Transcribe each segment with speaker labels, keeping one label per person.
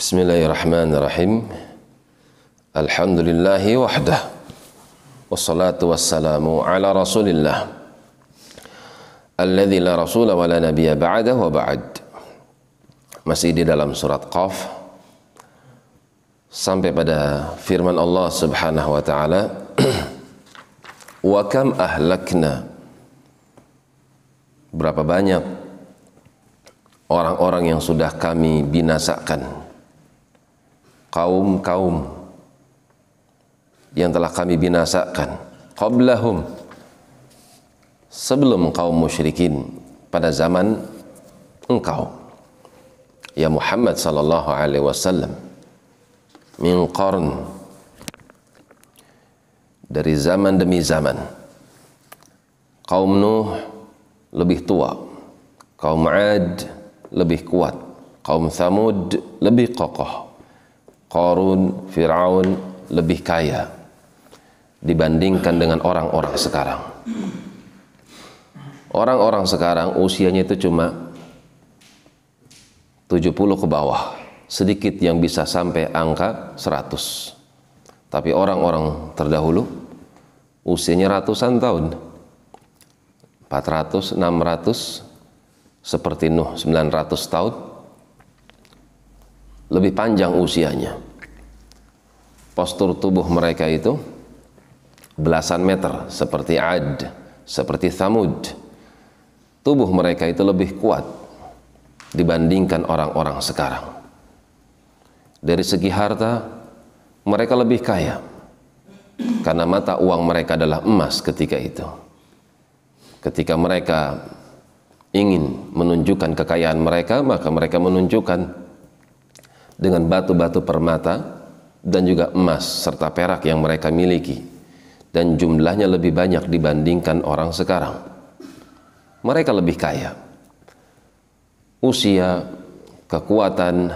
Speaker 1: Bismillahirrahmanirrahim. Alhamdulillahi wahdah. Wassalatu wassalamu ala Rasulillah. Alladzi la rasula wa la nabiyya ba'dah wa ba'd. Masih di dalam surat Qaf sampai pada firman Allah Subhanahu wa taala wa kam ahlakna berapa banyak orang-orang yang sudah kami binasakan kaum-kaum yang telah kami binasakan qablahum sebelum kaum musyrikin pada zaman engkau ya Muhammad sallallahu alaihi wasallam min qarn dari zaman demi zaman kaum Nuh lebih tua kaum Ad lebih kuat kaum Thamud lebih kokoh Korun, Firaun lebih kaya dibandingkan dengan orang-orang sekarang. Orang-orang sekarang usianya itu cuma 70 ke bawah. Sedikit yang bisa sampai angka 100. Tapi orang-orang terdahulu usianya ratusan tahun. 400, 600 seperti Nuh 900 tahun. Lebih panjang usianya postur tubuh mereka itu belasan meter seperti Ad, seperti Samud. Tubuh mereka itu lebih kuat dibandingkan orang-orang sekarang. Dari segi harta, mereka lebih kaya karena mata uang mereka adalah emas ketika itu. Ketika mereka ingin menunjukkan kekayaan mereka, maka mereka menunjukkan dengan batu-batu permata dan juga emas serta perak yang mereka miliki dan jumlahnya lebih banyak dibandingkan orang sekarang. Mereka lebih kaya. Usia, kekuatan,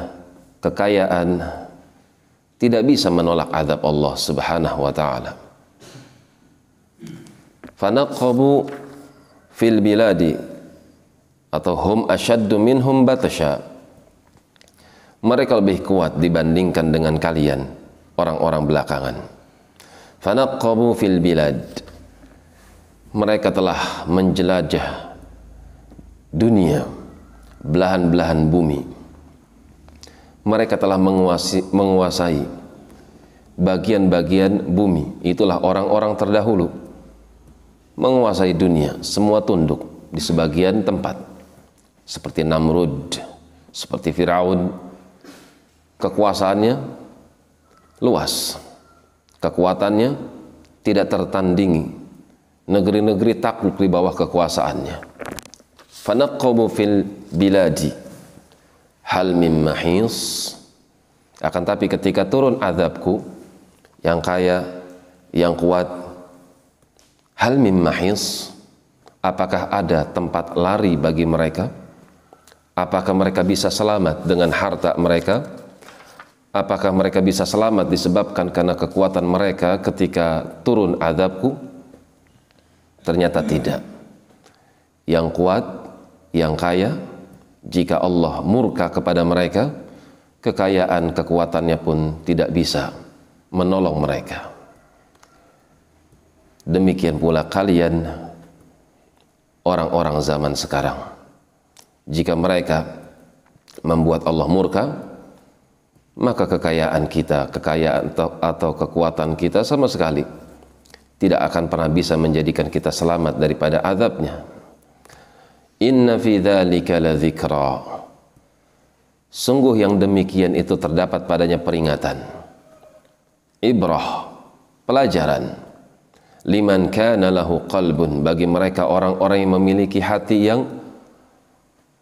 Speaker 1: kekayaan tidak bisa menolak azab Allah Subhanahu wa taala. Fanaqabu fil biladi atau hum ashaddu minhum batasha mereka lebih kuat dibandingkan dengan kalian orang-orang belakangan fanaqabu fil bilad mereka telah menjelajah dunia belahan-belahan bumi mereka telah menguasai, menguasai bagian-bagian bumi itulah orang-orang terdahulu menguasai dunia semua tunduk di sebagian tempat seperti Namrud seperti Firaun kekuasaannya luas, kekuatannya tidak tertandingi. Negeri-negeri takluk di bawah kekuasaannya. Fanaqabu fil biladi hal mim mahis akan tapi ketika turun azabku yang kaya, yang kuat hal mim mahis apakah ada tempat lari bagi mereka? Apakah mereka bisa selamat dengan harta mereka? apakah mereka bisa selamat disebabkan karena kekuatan mereka ketika turun adabku? Ternyata tidak. Yang kuat, yang kaya, jika Allah murka kepada mereka, kekayaan kekuatannya pun tidak bisa menolong mereka. Demikian pula kalian orang-orang zaman sekarang. Jika mereka membuat Allah murka, maka kekayaan kita, kekayaan atau, kekuatan kita sama sekali tidak akan pernah bisa menjadikan kita selamat daripada azabnya. Inna fi la dhikra. Sungguh yang demikian itu terdapat padanya peringatan. Ibrah, pelajaran. Liman kana lahu qalbun bagi mereka orang-orang yang memiliki hati yang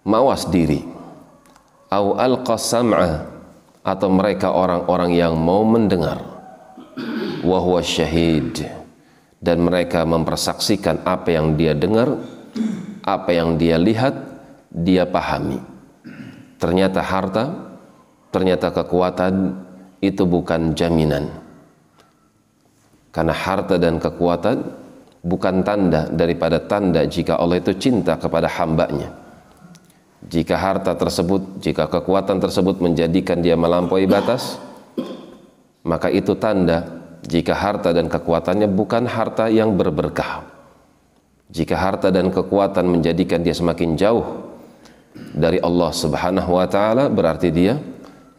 Speaker 1: mawas diri. Au alqa sam'ah atau mereka orang-orang yang mau mendengar wahwa syahid dan mereka mempersaksikan apa yang dia dengar apa yang dia lihat dia pahami ternyata harta ternyata kekuatan itu bukan jaminan karena harta dan kekuatan bukan tanda daripada tanda jika Allah itu cinta kepada hambanya jika harta tersebut, jika kekuatan tersebut menjadikan dia melampaui batas, maka itu tanda jika harta dan kekuatannya bukan harta yang berberkah. Jika harta dan kekuatan menjadikan dia semakin jauh dari Allah Subhanahu wa taala, berarti dia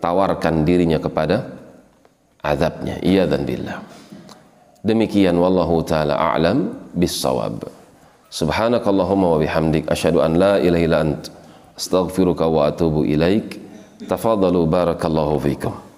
Speaker 1: tawarkan dirinya kepada azabnya. Iya dan billah. Demikian wallahu taala a'lam bis Subhanakallahumma wa bihamdik asyhadu an la ilaha illa anta استغفرك واتوب اليك تفضلوا بارك الله فيكم